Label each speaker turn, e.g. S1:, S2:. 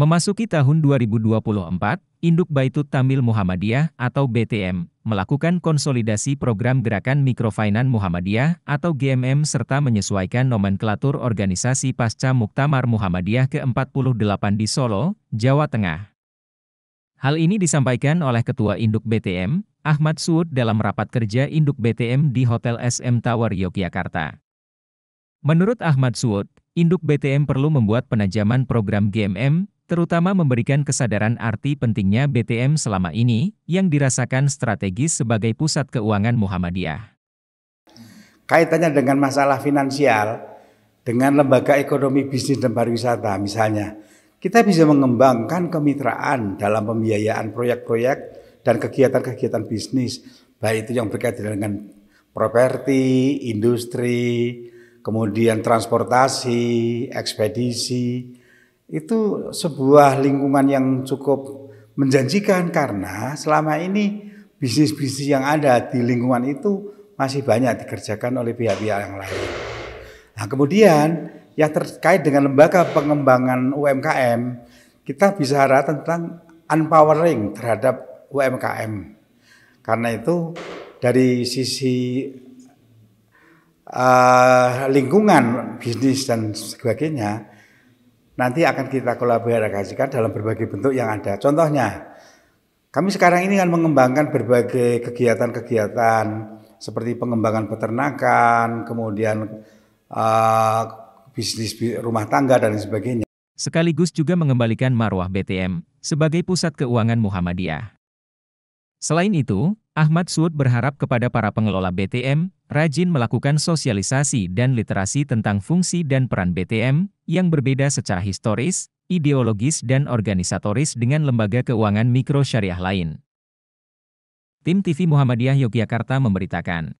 S1: Memasuki tahun 2024, Induk Baitut Tamil Muhammadiyah atau BTM melakukan konsolidasi program Gerakan Mikrofinan Muhammadiyah atau GMM serta menyesuaikan nomenklatur organisasi pasca Muktamar Muhammadiyah ke-48 di Solo, Jawa Tengah. Hal ini disampaikan oleh Ketua Induk BTM, Ahmad Suud dalam rapat kerja Induk BTM di Hotel SM Tower Yogyakarta. Menurut Ahmad Suud, Induk BTM perlu membuat penajaman program GMM terutama memberikan kesadaran arti pentingnya BTM selama ini, yang dirasakan strategis sebagai pusat keuangan Muhammadiyah.
S2: Kaitannya dengan masalah finansial, dengan lembaga ekonomi bisnis dan pariwisata misalnya, kita bisa mengembangkan kemitraan dalam pembiayaan proyek-proyek dan kegiatan-kegiatan bisnis, baik itu yang berkaitan dengan properti, industri, kemudian transportasi, ekspedisi, itu sebuah lingkungan yang cukup menjanjikan karena selama ini bisnis-bisnis yang ada di lingkungan itu masih banyak dikerjakan oleh pihak-pihak yang lain. Nah, kemudian yang terkait dengan lembaga pengembangan UMKM, kita bisa harap tentang unpowering terhadap UMKM. Karena itu dari sisi uh, lingkungan bisnis dan sebagainya, nanti akan kita kolaborasikan dalam berbagai bentuk yang ada. Contohnya, kami sekarang ini akan mengembangkan berbagai kegiatan-kegiatan seperti pengembangan peternakan, kemudian uh, bisnis rumah tangga dan sebagainya.
S1: Sekaligus juga mengembalikan marwah BTM sebagai pusat keuangan Muhammadiyah. Selain itu, Ahmad Suud berharap kepada para pengelola BTM, rajin melakukan sosialisasi dan literasi tentang fungsi dan peran BTM, yang berbeda secara historis, ideologis dan organisatoris dengan lembaga keuangan mikro syariah lain. Tim TV Muhammadiyah Yogyakarta memberitakan.